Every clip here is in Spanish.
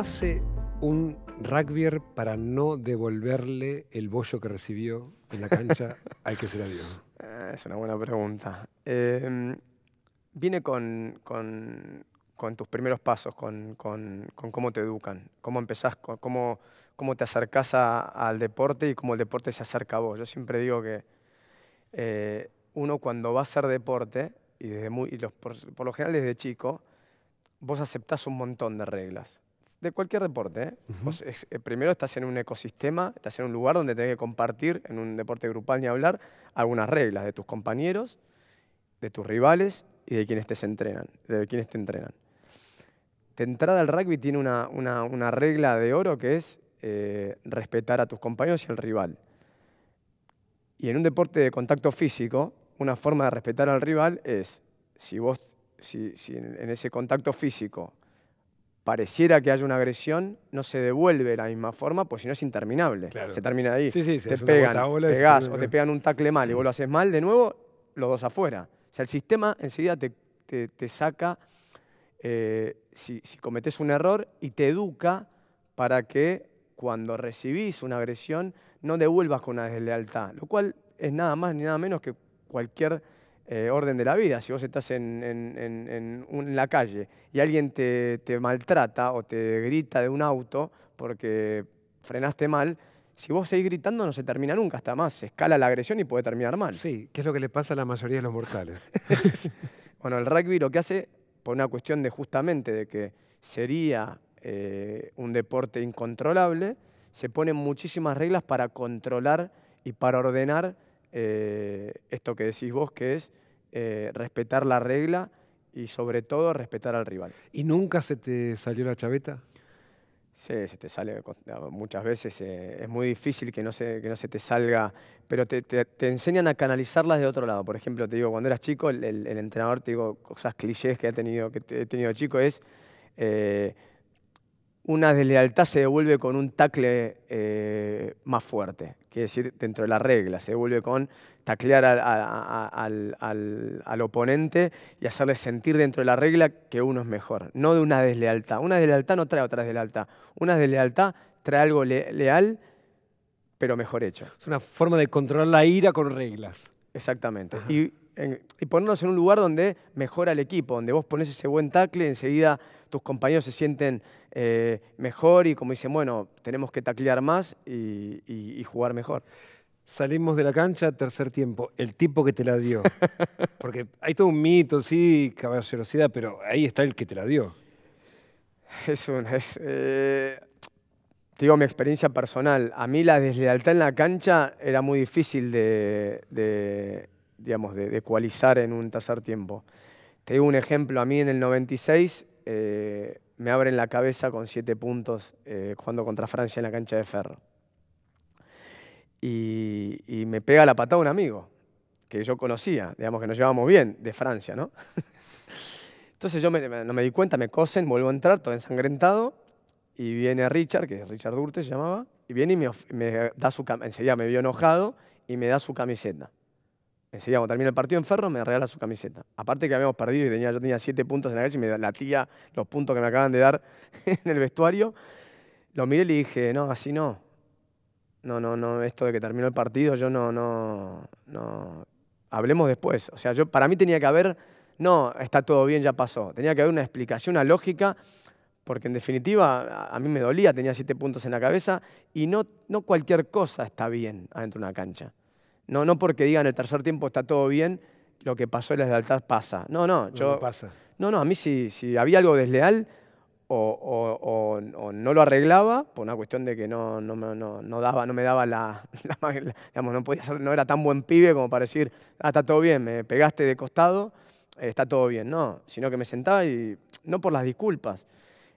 hace un rugby para no devolverle el bollo que recibió en la cancha hay que ser la ah, Es una buena pregunta. vine em, viene con, tus primeros pasos, con, cómo te educan, cómo empezás, cómo, te acercás al deporte y cómo el deporte se acerca a vos. Yo siempre digo que eh, uno cuando va a hacer deporte, y, por, lo general desde chico, vos aceptás un montón de reglas de cualquier deporte. ¿eh? Eh, primero estás en un ecosistema, estás en un lugar donde tenés que compartir, en un deporte grupal ni hablar, algunas reglas de tus compañeros, de tus rivales y de quienes te entrenan. De quienes te entrenan. De entrada al rugby tiene una, regla de oro que es eh, respetar a tus compañeros y al rival. Y en un deporte de contacto físico, una forma de respetar al rival es, si vos, si en ese contacto físico pareciera que haya una agresión, no se devuelve de la misma forma, pues si no es interminable. Se termina ahí. Sí, sí, te pegan, o te pegan un tacle mal y vos lo haces mal, de nuevo, los dos afuera. O sea, el sistema enseguida te, saca, eh, si, si cometes un error, y te educa para que cuando recibís una agresión no devuelvas con una deslealtad, lo cual es nada más ni nada menos que cualquier eh, orden de la vida. Si vos estás en, la calle y alguien te, maltrata o te grita de un auto porque frenaste mal, si vos seguís gritando no se termina nunca, hasta más. Se escala la agresión y puede terminar mal. Sí, que es lo que le pasa a la mayoría de los mortales. bueno, el rugby lo que hace, por una cuestión de justamente de que sería eh, un deporte incontrolable, se ponen muchísimas reglas para controlar y para ordenar eh, esto que decís vos, que es eh, respetar la regla y sobre todo respetar al rival. ¿Y nunca se te salió la chaveta? Sí, se te sale muchas veces. Eh, es muy difícil que no se, que no se te salga, pero te, enseñan a canalizarlas de otro lado. Por ejemplo, te digo, cuando eras chico, el, entrenador, te digo, cosas clichés que, ha tenido, que he tenido chico es una deslealtad se devuelve con un tacle eh, más fuerte, que decir, dentro de la regla, se devuelve con taclear al, oponente y hacerle sentir dentro de la regla que uno es mejor, no de una deslealtad. Una deslealtad no trae otra deslealtad, una deslealtad trae algo leal, pero mejor hecho. Es una forma de controlar la ira con reglas. Exactamente y ponernos en un lugar donde mejora el equipo, donde vos pones ese buen tackle, enseguida tus compañeros se sienten eh, mejor y como dicen, bueno, tenemos que taclear más y, jugar mejor. Salimos de la cancha, tercer tiempo, el tipo que te la dio. Porque hay todo un mito, sí, caballerosidad, pero ahí está el que te la dio. Es una... Eh, te digo mi experiencia personal. A mí la deslealtad en la cancha era muy difícil de digamos, de, ecualizar en un tercer tiempo. Te digo un ejemplo, a mí en el 96 eh, me abren la cabeza con siete puntos eh, jugando contra Francia en la cancha de Ferro. Y, me pega la patada un amigo que yo conocía, digamos que nos llevamos bien, de Francia, ¿no? Entonces yo no me di cuenta, me cosen, vuelvo a entrar, todo ensangrentado, y viene Richard, que Richard Durte se llamaba, y viene y me, da su enseguida me vio enojado y me da su camiseta enseguida cuando termina el partido en me regala su camiseta. Aparte que habíamos perdido y tenía, yo tenía siete puntos en la cabeza y me latía los puntos que me acaban de dar en el vestuario. Lo miré y le dije, no, así no. No, no, no, esto de que terminó el partido, yo no, no, no. Hablemos después. O sea, yo para mí tenía que haber, no, está todo bien, ya pasó. Tenía que haber una explicación, una lógica, porque en definitiva a mí me dolía, tenía siete puntos en la cabeza y no, no cualquier cosa está bien adentro de una cancha. No, no porque digan el tercer tiempo está todo bien, lo que pasó en la lealtad pasa. No, no, yo. No, pasa. no, no a mí si, si había algo desleal o, no lo arreglaba, por una cuestión de que no, no, no, daba, no me daba la, no podía no era tan buen pibe como para decir, ah, está todo bien, me pegaste de costado, eh, está todo bien. No, sino que me sentaba y no por las disculpas.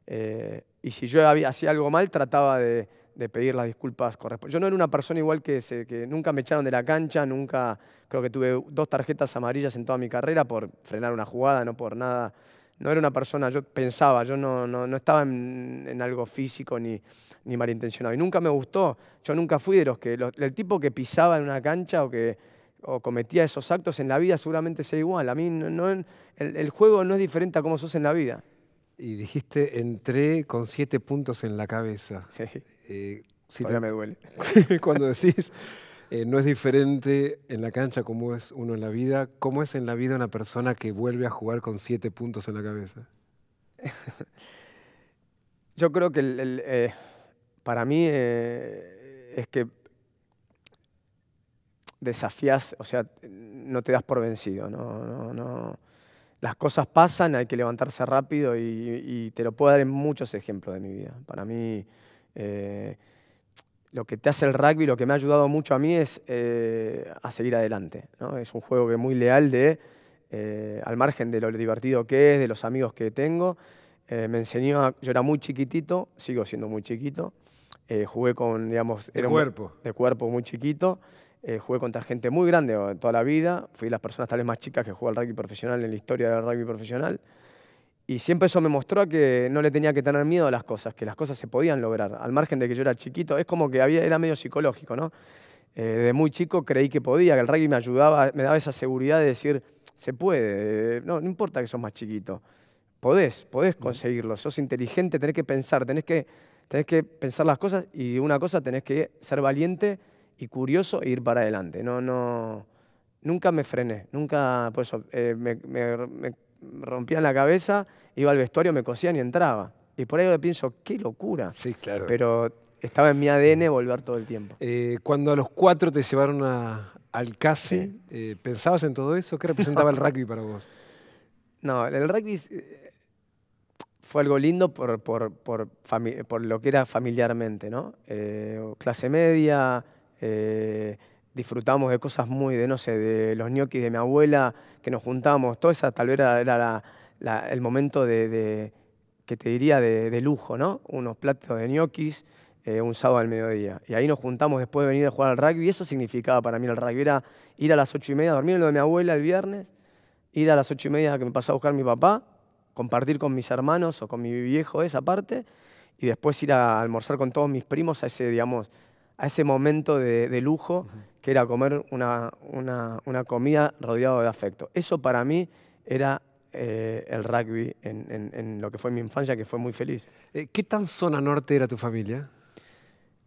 Eh, y si yo había, hacía algo mal, trataba de, de pedir las disculpas correspondientes. Yo no era una persona igual que, se, que nunca me echaron de la cancha, nunca creo que tuve dos tarjetas amarillas en toda mi carrera por frenar una jugada, no por nada. No era una persona, yo pensaba, yo no, estaba en, algo físico ni, ni malintencionado. Y nunca me gustó, yo nunca fui de los que, el tipo que pisaba en una cancha o que cometía esos actos en la vida seguramente sea igual. A mí no, el, el juego no es diferente a cómo sos en la vida y dijiste, entré con siete puntos en la cabeza. Eh, si Todavía me duele. cuando decís, eh, no es diferente en la cancha como es uno en la vida, ¿cómo es en la vida una persona que vuelve a jugar con siete puntos en la cabeza? Yo creo que eh, para mí es que desafías, o sea, no te das por vencido, no, Las cosas pasan, hay que levantarse rápido y te lo puedo dar en muchos ejemplos de mi vida. Para mí, eh, lo que te hace el rugby, lo que me ha ayudado mucho a mí es eh, a seguir adelante. Es un juego que es muy leal de, eh, al margen de lo divertido que es, de los amigos que tengo. me enseñó, yo era muy chiquitito, sigo siendo muy chiquito. jugué con, digamos, de cuerpo. de cuerpo muy chiquito. jugué contra gente muy grande toda la vida. Fui las personas tal vez más chicas que jugó al rugby profesional en la historia del rugby profesional. Y siempre eso me mostró que no le tenía que tener miedo a las cosas, que las cosas se podían lograr, al margen de que yo era chiquito. Es como que había, era medio psicológico, ¿no? Eh, de muy chico creí que podía, que el rugby me ayudaba, me daba esa seguridad de decir, se puede, eh, no, importa que sos más chiquito, podés, podés conseguirlo, sos inteligente, tenés que pensar, tenés que, que pensar las cosas y una cosa, tenés que ser valiente y curioso e ir para adelante. No, no, nunca me frené, nunca, por eh, me rompían la cabeza, iba al vestuario, me cosían y entraba. Y por ahí yo pienso, qué locura. Sí, claro. Pero estaba en mi ADN volver todo el tiempo. Eh, cuando a los cuatro te llevaron al casi, eh, ¿pensabas en todo eso? ¿Qué representaba el rugby para vos? No, el rugby eh, fue algo lindo por, por, lo que era familiarmente, ¿no? clase media, disfrutamos de cosas muy, de no sé, de los ñoquis de mi abuela, que nos juntamos, todo esa tal vez era, el momento de, que te diría, de, lujo, ¿no? Unos platos de ñoquis, eh, un sábado al mediodía. Y ahí nos juntamos después de venir a jugar al rugby, y eso significaba para mí el rugby, era ir a las ocho y media, dormir lo de mi abuela el viernes, ir a las ocho y media que me pasaba a buscar mi papá, compartir con mis hermanos o con mi viejo esa parte, y después ir a almorzar con todos mis primos a ese, digamos, a ese momento de, lujo que era comer una, comida rodeado de afecto. Eso para mí era eh, el rugby en, lo que fue mi infancia, que fue muy feliz. Eh, ¿Qué tan zona norte era tu familia?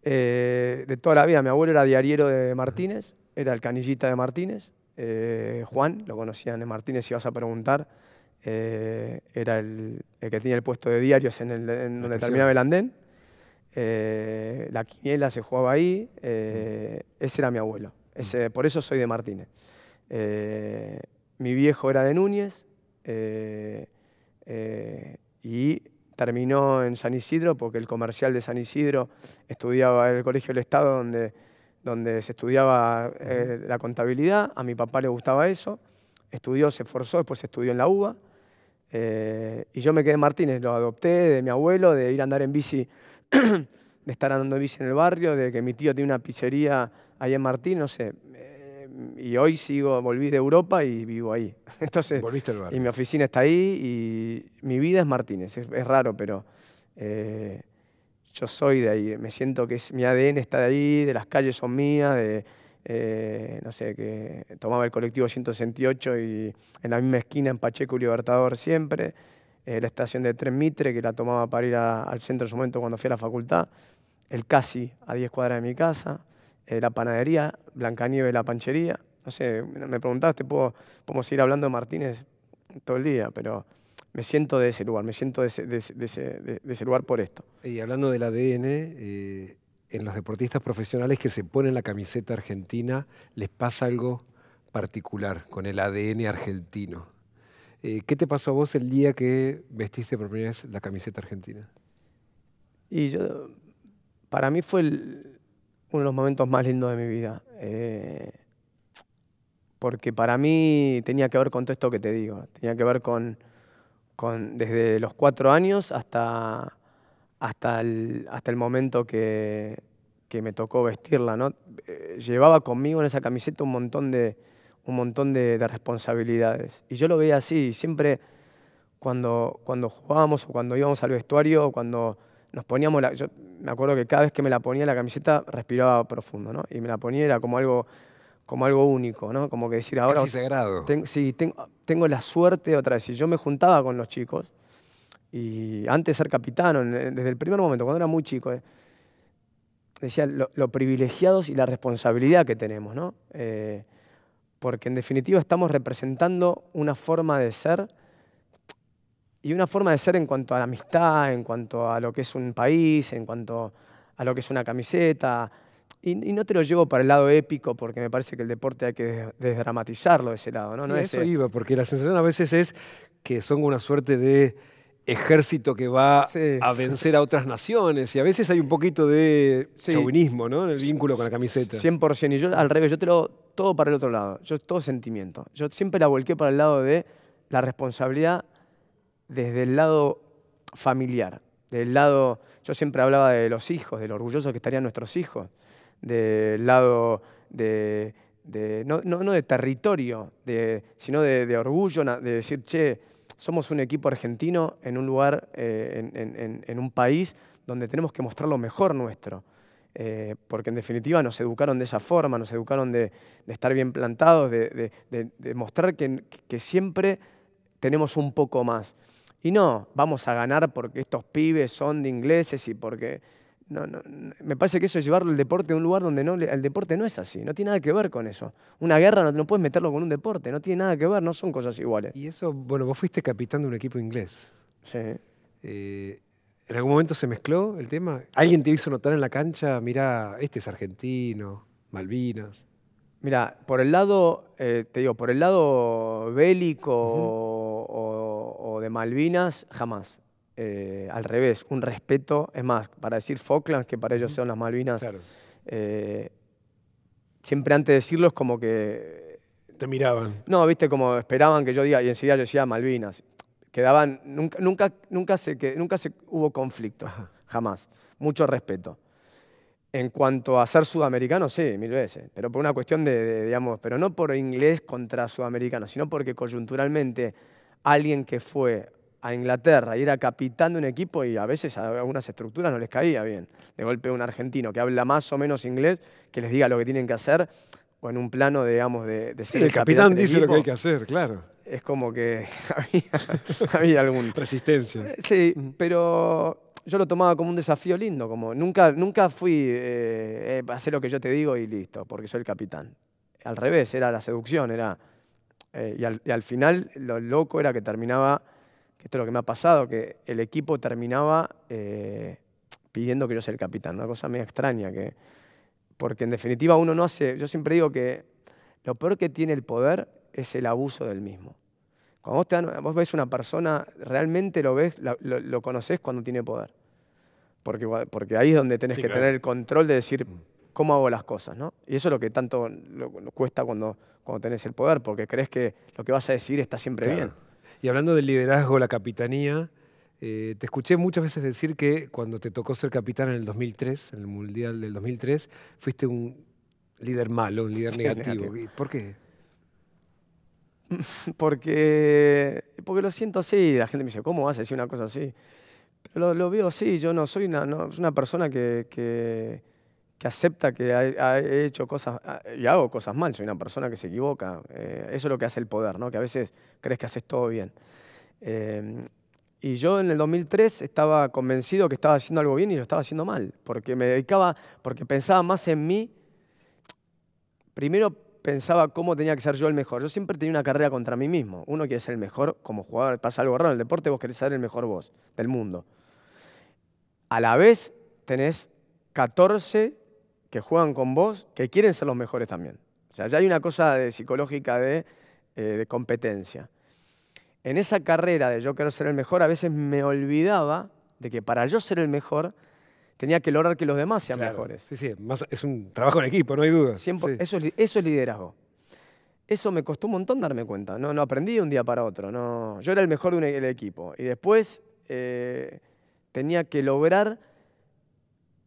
Eh, de toda la vida. Mi abuelo era diariero de Martínez, era el canillita de Martínez. Juan, lo conocían de Martínez, si vas a preguntar, era el, que tenía el puesto de diarios en, el, en donde terminaba el andén. Eh, la quiniela se jugaba ahí. Eh, ese era mi abuelo. Mm. por eso soy de Martínez. Eh, mi viejo era de Núñez y terminó en San Isidro porque el comercial de San Isidro estudiaba en el Colegio del Estado donde, donde se estudiaba la contabilidad. A mi papá le gustaba eso. Estudió, se esforzó, después estudió en la UBA. y yo me quedé en Martínez, lo adopté de mi abuelo, de ir a andar en bici de estar andando bici en el barrio, de que mi tío tiene una pizzería ahí en Martín, no sé. Eh, y hoy sigo, volví de Europa y vivo ahí. Entonces, barrio. Y mi oficina está ahí y mi vida es Martínez. Es, raro, pero eh, yo soy de ahí. Me siento que es, mi ADN está de ahí, de las calles son mías, de, eh, no sé, que tomaba el colectivo 168 y en la misma esquina en Pacheco y Libertador siempre. Eh, la estación de Tren Mitre, que la tomaba para ir al centro en su momento cuando fui a la facultad, el Casi a 10 cuadras de mi casa, eh, la panadería, Blancanieve la panchería. No sé, me preguntaste, puedo, podemos seguir hablando de Martínez todo el día, pero me siento de ese lugar, me siento de ese, de de lugar por esto. Y hablando del ADN, eh, en los deportistas profesionales que se ponen la camiseta argentina, les pasa algo particular con el ADN argentino. Eh, ¿Qué te pasó a vos el día que vestiste por primera vez la camiseta argentina? Y yo, para mí fue uno de los momentos más lindos de mi vida. Eh, porque para mí tenía que ver con todo esto que te digo. Tenía que ver con, desde los cuatro años hasta, hasta, el, hasta el momento que, me tocó vestirla. ¿no? Eh, llevaba conmigo en esa camiseta un montón de, un montón de, responsabilidades. Y yo lo veía así, siempre cuando, cuando jugábamos o cuando íbamos al vestuario cuando nos poníamos la... Yo me acuerdo que cada vez que me la ponía la camiseta respiraba profundo, ¿no? Y me la ponía era como algo, como algo único, ¿no? Como que decir ahora... sí, tengo la suerte otra vez. Y yo me juntaba con los chicos y antes de ser capitán, desde el primer momento, cuando era muy chico... Eh, decía lo, privilegiados y la responsabilidad que tenemos, ¿no? Eh, porque en definitiva estamos representando una forma de ser y una forma de ser en cuanto a la amistad, en cuanto a lo que es un país, en cuanto a lo que es una camiseta. Y, no te lo llevo para el lado épico porque me parece que el deporte hay que desdramatizarlo de ese lado. ¿no? Sí, eso iba, porque la sensación a veces es que son una suerte de ejército que va a vencer a otras naciones y a veces hay un poquito de chauvinismo ¿no? en el vínculo con la camiseta. 100% y yo al revés, yo te lo todo para el otro lado, yo todo sentimiento. Yo siempre la volqué para el lado de la responsabilidad desde el lado familiar, del lado, yo siempre hablaba de los hijos, de lo orgullosos que estarían nuestros hijos, del lado de, no, no, de territorio, de, sino de orgullo, de decir, che, somos un equipo argentino en un lugar, eh, en, un país donde tenemos que mostrar lo mejor nuestro. Eh, porque en definitiva nos educaron de esa forma, nos educaron de, estar bien plantados, de, mostrar que, siempre tenemos un poco más. Y no, vamos a ganar porque estos pibes son de ingleses y porque no, no, me parece que eso es llevarlo el deporte a un lugar donde no, el deporte no es así, no tiene nada que ver con eso. Una guerra no, no puedes meterlo con un deporte, no tiene nada que ver, no son cosas iguales. Y eso, bueno, vos fuiste capitán de un equipo inglés. Sí. Eh, ¿En algún momento se mezcló el tema? ¿Alguien te hizo notar en la cancha, mira, este es argentino, Malvinas? Mira, por el lado, eh, te digo, por el lado bélico o de Malvinas, jamás. Eh, al revés, un respeto, es más, para decir Falklands, que para ellos son las Malvinas, eh, siempre antes de decirlo es como que... Te miraban. No, viste, como esperaban que yo diga, y enseguida yo decía Malvinas. Quedaban, nunca, nunca, nunca, se, que, nunca se hubo conflicto, jamás. Mucho respeto. En cuanto a ser sudamericano, sí, mil veces, pero por una cuestión de digamos, pero no por inglés contra sudamericano, sino porque coyunturalmente alguien que fue a Inglaterra y era capitán de un equipo y a veces a algunas estructuras no les caía bien. De golpe un argentino que habla más o menos inglés, que les diga lo que tienen que hacer, o en un plano, digamos, de, de ser el, capitán, dice lo que hay que hacer, claro. Es como que había, había algún... Resistencia. Eh, sí, pero yo lo tomaba como un desafío lindo, como nunca, nunca fui a eh, eh, hacer lo que yo te digo y listo, porque soy el capitán. Al revés, era la seducción, era... y al final lo loco era que terminaba esto es lo que me ha pasado, que el equipo terminaba eh, pidiendo que yo sea el capitán, una cosa media extraña, que, porque en definitiva uno no hace, yo siempre digo que lo peor que tiene el poder es el abuso del mismo. Cuando vos, te ves una persona, realmente lo ves, lo, conoces cuando tiene poder. Porque, porque ahí es donde tenés que tener el control de decir mm. cómo hago las cosas, ¿no? Y eso es lo que tanto cuesta cuando, cuando tenés el poder, porque crees que lo que vas a decir está siempre bien. Y hablando del liderazgo, la capitanía, eh, te escuché muchas veces decir que cuando te tocó ser capitán en el 2003, en el Mundial del 2003, fuiste un líder malo, un líder negativo. ¿Por qué? Porque, porque lo siento así. La gente me dice, ¿cómo haces a una cosa así? Pero lo, veo así. Yo no soy una, persona que que acepta que ha hecho cosas ah, y hago cosas mal, soy una persona que se equivoca. Eh, eso es lo que hace el poder, ¿no? que a veces crees que haces todo bien. Em, y yo en el 2003 estaba convencido que estaba haciendo algo bien y lo estaba haciendo mal, porque me dedicaba, porque pensaba más en mí. Primero pensaba cómo tenía que ser yo el mejor. Yo siempre tenía una carrera contra mí mismo. Uno quiere ser el mejor como jugador, pasa algo raro en el deporte, vos querés ser el mejor vos del mundo. A la vez tenés 14 que juegan con vos, que quieren ser los mejores también. O sea, ya hay una cosa de, psicológica eh, de, competencia. En esa carrera de yo quiero ser el mejor, a veces me olvidaba de que para yo ser el mejor tenía que lograr que los demás sean mejores. Sí, sí, es un trabajo en equipo, no hay duda. eso, es, liderazgo. Eso me costó un montón darme cuenta. No, no aprendí de un día para otro. No, yo era el mejor del equipo. Y después eh, tenía que lograr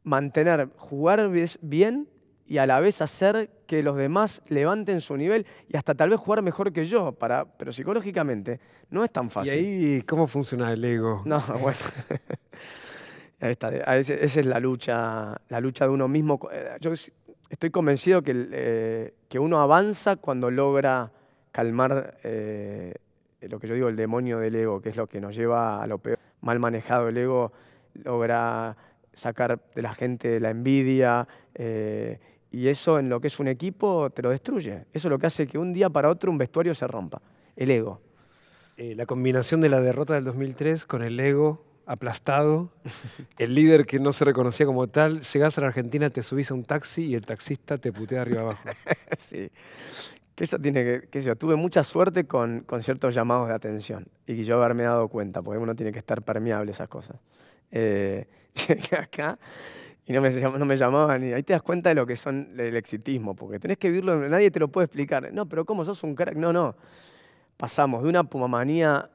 mantener, jugar bien y a la vez hacer que los demás levanten su nivel y hasta tal vez jugar mejor que yo, para, pero psicológicamente no es tan fácil. ¿Y ahí cómo funciona el ego? No, bueno. ahí está, esa es la lucha, la lucha de uno mismo. Eh, yo estoy convencido que, eh, que uno avanza cuando logra calmar eh, lo que yo digo, el demonio del ego, que es lo que nos lleva a lo peor. Mal manejado el ego logra sacar de la gente la envidia. Eh, y eso en lo que es un equipo te lo destruye. Eso es lo que hace que un día para otro un vestuario se rompa, el ego. Eh, la combinación de la derrota del 2003 con el ego aplastado, el líder que no se reconocía como tal, llegás a la Argentina, te subís a un taxi y el taxista te putea arriba abajo. sí. Que eso tiene que, que yo, tuve mucha suerte con, con ciertos llamados de atención y que yo haberme dado cuenta, porque uno tiene que estar permeable a esas cosas. Eh, llegué acá y no me, llamaban. Y ahí te das cuenta de lo que son el exitismo, porque tenés que vivirlo, nadie te lo puede explicar. No, pero ¿cómo sos un crack? No, no. Pasamos de una pumamanía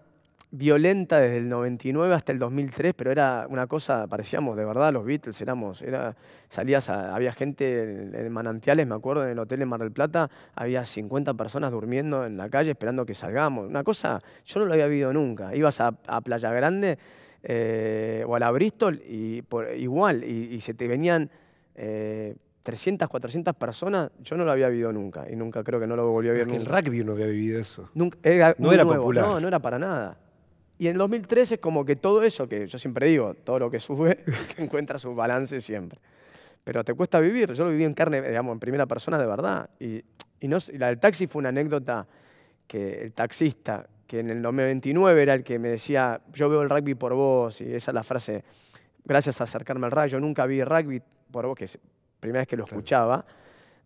violenta desde el 99 hasta el 2003, pero era una cosa, parecíamos de verdad los Beatles, éramos, era, salías, había gente en, manantiales, me acuerdo, en el hotel en Mar del Plata, había 50 personas durmiendo en la calle esperando que salgamos, una cosa, yo no lo había vivido nunca, ibas a Playa Grande eh, o a la Bristol, y igual, y, se te venían 300, eh, 400 personas, yo no lo había vivido nunca, y nunca creo que no lo volví a vivir nunca. El rugby no había vivido eso. no era popular. No, era para nada. Y en 2013 es como que todo eso, que yo siempre digo, todo lo que sube, encuentra su balance siempre. Pero te cuesta vivir, yo lo viví en carne, digamos, en primera persona de verdad. Y, y la del taxi fue una anécdota que el taxista que en el 99 era el que me decía, yo veo el rugby por vos, y esa es la frase, gracias a acercarme al rayo, nunca vi rugby por vos, que es la primera vez que lo escuchaba.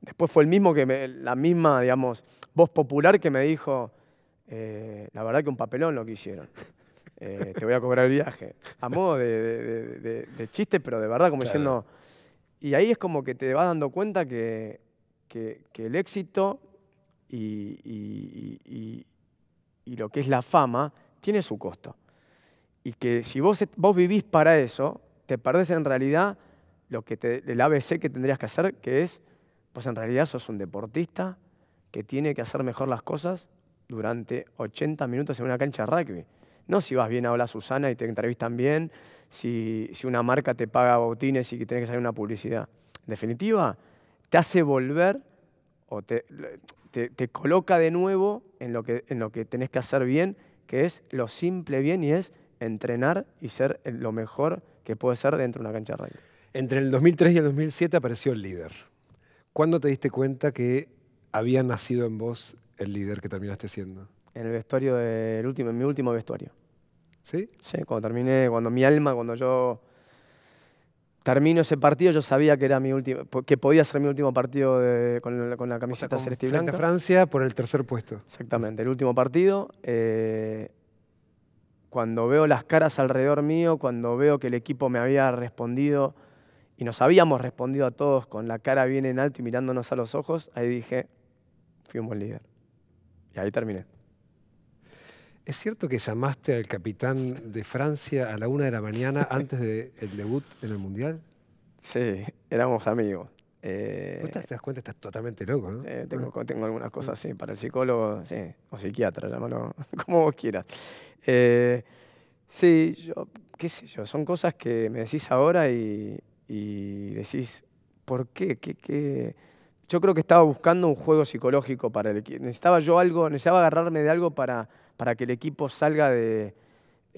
Después fue el mismo que la misma, digamos, voz popular que me dijo, eh, la verdad que un papelón lo que hicieron. Eh, te voy a cobrar el viaje. A modo de, chiste, pero de verdad, como diciendo... Y ahí es como que te vas dando cuenta que, el éxito y, y lo que es la fama tiene su costo. Y que si vos, vos vivís para eso, te perdés en realidad lo que el ABC que tendrías que hacer, que es, pues en realidad sos un deportista que tiene que hacer mejor las cosas durante 80 minutos en una cancha de rugby. No si vas bien a hablar Susana y te entrevistan bien, si, si una marca te paga botines y que tienes que salir una publicidad. En definitiva, te hace volver, o te, te, coloca de nuevo en lo, que, en lo que tenés que hacer bien, que es lo simple bien y es entrenar y ser lo mejor que puede ser dentro de una cancha de rugby. Entre el 2003 y el 2007 apareció el líder. ¿Cuándo te diste cuenta que había nacido en vos el líder que terminaste siendo? En el vestuario del último, en mi último vestuario. ¿Sí? Sí, cuando terminé, cuando mi alma, cuando yo termino ese partido, yo sabía que era mi último, que podía ser mi último partido con, la, camiseta celeste blanca. Francia por el tercer puesto. Exactamente, el último partido. Eh, cuando veo las caras alrededor mío, cuando veo que el equipo me había respondido y nos habíamos respondido a todos con la cara bien en alto y mirándonos a los ojos, ahí dije, fui un buen líder. Y ahí terminé. ¿Es cierto que llamaste al capitán de Francia a la una de la mañana antes del debut en el Mundial? Sí, éramos amigos. Eh, te das cuenta? Estás totalmente loco, ¿no? Sí, tengo, ah. algunas ah. cosas, sí, para el psicólogo, sí, o psiquiatra, llámalo como vos quieras. Eh, sí, yo, qué sé yo, son cosas que me decís ahora y, decís, ¿por qué? qué? Yo creo que estaba buscando un juego psicológico para el equipo. Necesitaba yo algo, necesitaba agarrarme de algo para para que el equipo salga de...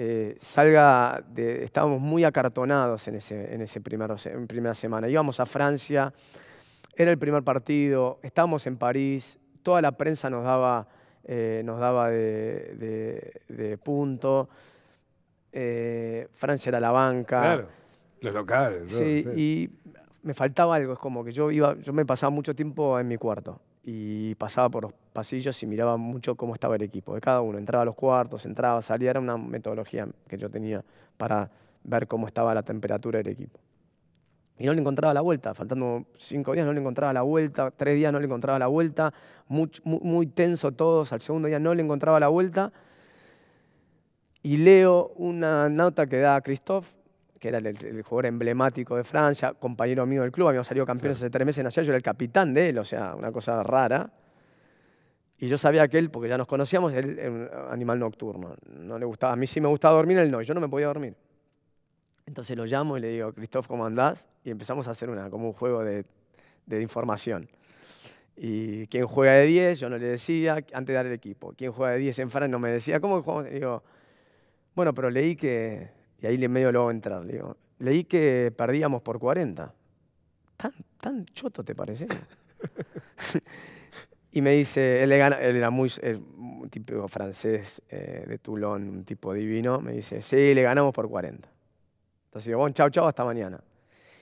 Eh, salga de estábamos muy acartonados en, ese, en, ese en primera semana. Íbamos a Francia, era el primer partido, estábamos en París, toda la prensa nos daba, eh, nos daba de, punto, eh, Francia era la banca. los locales. y me faltaba algo, es como que yo, iba, yo me pasaba mucho tiempo en mi cuarto y pasaba por los pasillos y miraba mucho cómo estaba el equipo de cada uno. Entraba a los cuartos, entraba, salía. Era una metodología que yo tenía para ver cómo estaba la temperatura del equipo. Y no le encontraba la vuelta. Faltando cinco días no le encontraba la vuelta, tres días no le encontraba la vuelta. Muy, tenso todos. Al segundo día no le encontraba la vuelta. Y leo una nota que da Christoph que era el, jugador emblemático de Francia, compañero mío del club, habíamos salido campeones hace tres meses en allá, yo era el capitán de él, o sea, una cosa rara. Y yo sabía que él, porque ya nos conocíamos, él era un animal nocturno. No le gustaba, a mí sí me gustaba dormir, él no, yo no me podía dormir. Entonces lo llamo y le digo, Christophe, ¿cómo andás? Y empezamos a hacer una, como un juego de, información. Y quien juega de 10, yo no le decía, antes de dar el equipo. Quien juega de 10 en Francia, no me decía, ¿cómo jugamos? digo, bueno, pero leí que y ahí le medio lo a entrar. Le digo, leí que perdíamos por 40. ¿Tan, tan choto te parece? y me dice, él, él era muy eh, tipo francés eh, de Toulon, un tipo divino. Me dice, sí, le ganamos por 40. Entonces digo, bueno, chao, chao, hasta mañana.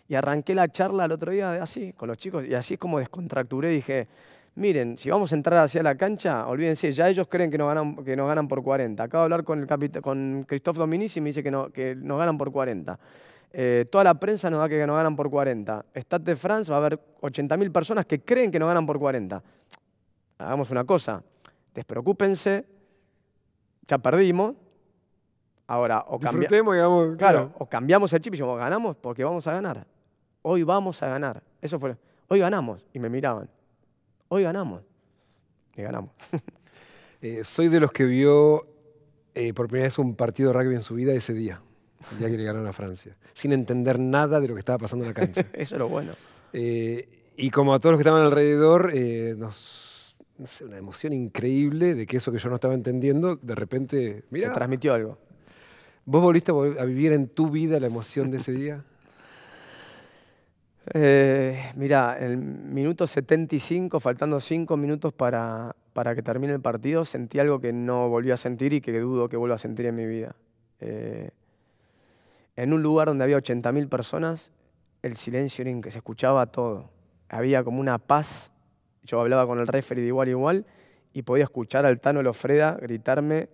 Y arranqué la charla el otro día así, con los chicos, y así es como descontracturé. y Dije, miren, si vamos a entrar hacia la cancha, olvídense, ya ellos creen que nos ganan, que nos ganan por 40. Acabo de hablar con, el con Christophe Dominici y me dice que, no, que nos ganan por 40. Eh, toda la prensa nos da que nos ganan por 40. Stade de France va a haber 80.000 personas que creen que nos ganan por 40. Hagamos una cosa, despreocúpense, ya perdimos. Ahora, o, claro, o cambiamos el chip y decimos, ganamos porque vamos a ganar. Hoy vamos a ganar. Eso fue, hoy ganamos. Y me miraban. Hoy ganamos. Y ganamos. Eh, soy de los que vio eh, por primera vez un partido de rugby en su vida ese día, el día que le ganaron a Francia, sin entender nada de lo que estaba pasando en la cancha. Eso es lo bueno. Eh, y como a todos los que estaban alrededor, una emoción increíble de que eso que yo no estaba entendiendo, de repente, mira, te transmitió algo. ¿Vos volviste a vivir en tu vida la emoción de ese día? Eh, mira, en el minuto 75, faltando 5 minutos para, para, que termine el partido, sentí algo que no volví a sentir y que dudo que vuelva a sentir en mi vida. Eh, en un lugar donde había 80.000 personas, el silencio era que se escuchaba todo. Había como una paz. Yo hablaba con el referee de igual igual y podía escuchar al Tano Lofreda gritarme,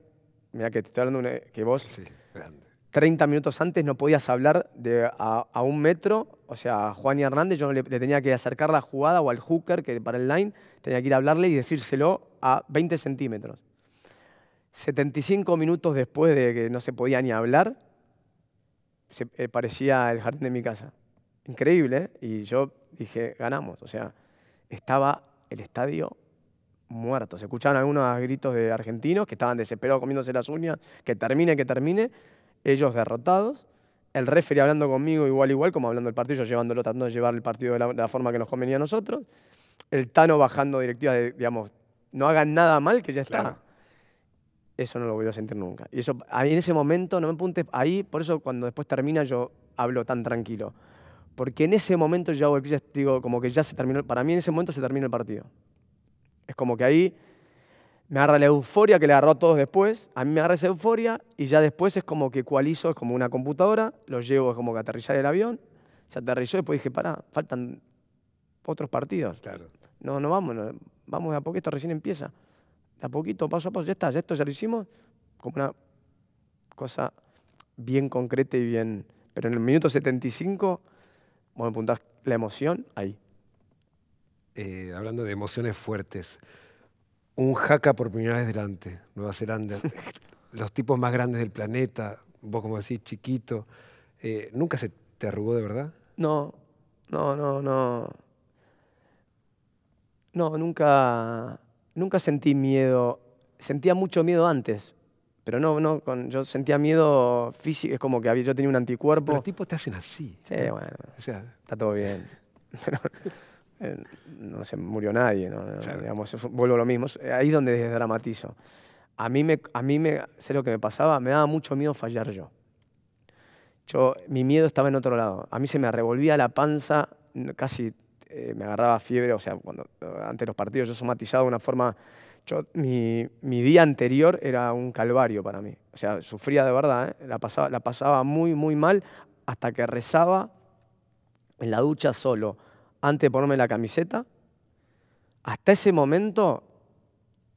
mira que te estoy hablando que vos... Sí, grande 30 minutos antes no podías hablar de, a, un metro, o sea, a Juan y Hernández, yo le, tenía que acercar la jugada o al hooker, que para el line, tenía que ir a hablarle y decírselo a 20 centímetros. 75 minutos después de que no se podía ni hablar, eh, parecía el jardín de mi casa. Increíble, ¿eh? Y yo dije, ganamos. O sea, estaba el estadio muerto. Se escuchaban algunos gritos de argentinos que estaban desesperados comiéndose las uñas, que termine, que termine ellos derrotados, el referee hablando conmigo igual igual, como hablando del partido, yo llevándolo, tratando de llevar el partido de la, forma que nos convenía a nosotros, el Tano bajando directiva de, digamos, no hagan nada mal, que ya está. Eso no lo voy a sentir nunca. Y eso, ahí en ese momento, no me apuntes, ahí, por eso cuando después termina yo hablo tan tranquilo. Porque en ese momento yo hago el digo, como que ya se terminó, para mí en ese momento se terminó el partido. Es como que ahí me agarra la euforia que le agarró a todos después, a mí me agarra esa euforia y ya después es como que cualizo, es como una computadora, lo llevo, es como que aterrizar el avión, se aterrizó y después dije, pará, faltan otros partidos. Claro. No, no vamos, vamos de a poquito. esto recién empieza. De a poquito, paso a paso, ya está, ya esto ya lo hicimos, como una cosa bien concreta y bien... Pero en el minuto 75, vos me apuntás la emoción ahí. Eh, hablando de emociones fuertes, un jaca por primera vez delante, Nueva Zelanda. Los tipos más grandes del planeta, vos como decís, chiquito. Eh, ¿Nunca se te arrugó de verdad? No, no, no, no. No, nunca, nunca sentí miedo. Sentía mucho miedo antes, pero no, no, con, yo sentía miedo físico, es como que había, yo tenía un anticuerpo. Los tipos te hacen así. Sí, bueno. está todo bien. Eh, no se murió nadie, vuelvo a lo mismo, ahí es donde desdramatizo. A mí, me, a mí sé lo que me pasaba, me daba mucho miedo fallar yo. Yo, mi miedo estaba en otro lado. A mí se me revolvía la panza, casi eh, me agarraba fiebre, o sea, cuando, ante los partidos yo somatizaba de una forma... mi, día anterior era un calvario para mí. O sea, sufría de verdad, ¿eh? la, pasaba, la pasaba muy, muy mal hasta que rezaba en la ducha solo antes de ponerme la camiseta, hasta ese momento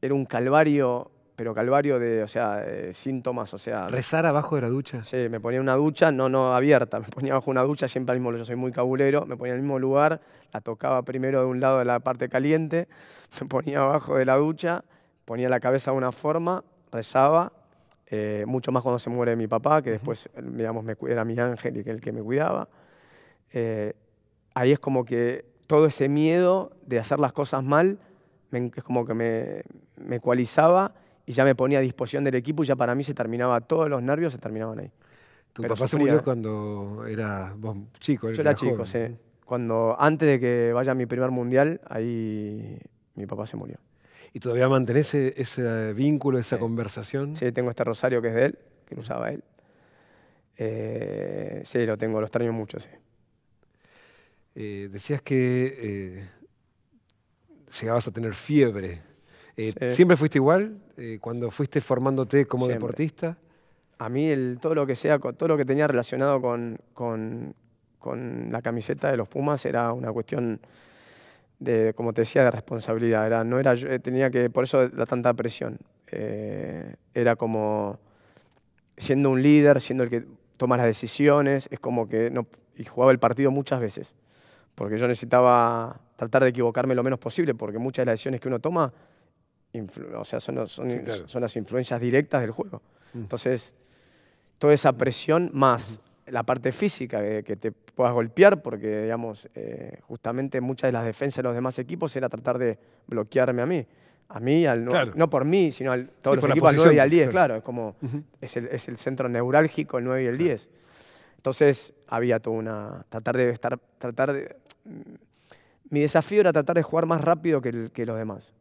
era un calvario, pero calvario de, o sea, síntomas, o sea... ¿Rezar abajo de la ducha? Sí, me ponía una ducha, no, no abierta, me ponía bajo una ducha, siempre al mismo lugar, yo soy muy cabulero, me ponía en el mismo lugar, la tocaba primero de un lado de la parte caliente, me ponía abajo de la ducha, ponía la cabeza de una forma, rezaba, eh, mucho más cuando se muere mi papá, que después, eh, digamos, me, era mi ángel y que el que me cuidaba. Eh, ahí es como que todo ese miedo de hacer las cosas mal me, es como que me, me ecualizaba y ya me ponía a disposición del equipo y ya para mí se terminaba, todos los nervios se terminaban ahí. Tu papá se murió cuando era vos, chico. Yo era, chico, sí. Cuando, antes de que vaya a mi primer mundial, ahí mi papá se murió. ¿Y todavía mantenés e, ese, vínculo, esa conversación? Sí, tengo este rosario que es de él, que lo usaba él. Eh, sí, lo tengo, lo extraño mucho, sí. Eh, decías que eh, llegabas a tener fiebre. Eh, ¿Siempre fuiste igual cuando fuiste formándote como deportista? A mí todo lo que sea, todo lo que tenía relacionado con, la camiseta de los Pumas era una cuestión de, como te decía, de responsabilidad. no era, tenía que, por eso da tanta presión. era como siendo un líder, siendo el que toma las decisiones, es como que no, y jugaba el partido muchas veces porque yo necesitaba tratar de equivocarme lo menos posible, porque muchas de las decisiones que uno toma o sea, son, las influencias directas del juego. Mm. Entonces, toda esa mm. presión más la parte física, que, que, te puedas golpear, porque, digamos, eh, justamente muchas de las defensas de los demás equipos era tratar de bloquearme a mí. A mí, al no, por mí, sino a todos los equipos, al 9 y al 10, claro. es como, es, el, es, el, centro neurálgico, el 9 y el 10. Entonces, había toda una, tratar de estar, tratar de, mi desafío era tratar de jugar más rápido que, los demás,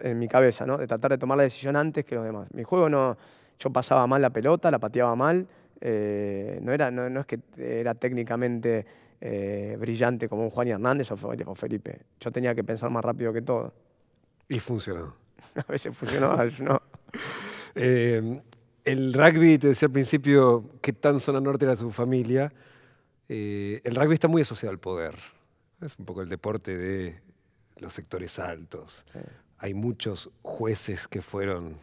en mi cabeza, ¿no? de tratar de tomar la decisión antes que los demás. Mi juego no, yo pasaba mal la pelota, la pateaba mal, eh, no, era, no, es que era técnicamente eh, brillante como un Juan Hernández o Felipe, yo tenía que pensar más rápido que todo. Y funcionó. a veces funcionó, no. Eh, el rugby, te decía al principio, que tan zona norte era su familia. el rugby está muy asociado al poder. Es un poco el deporte de los sectores altos. Hay muchos jueces que fueron,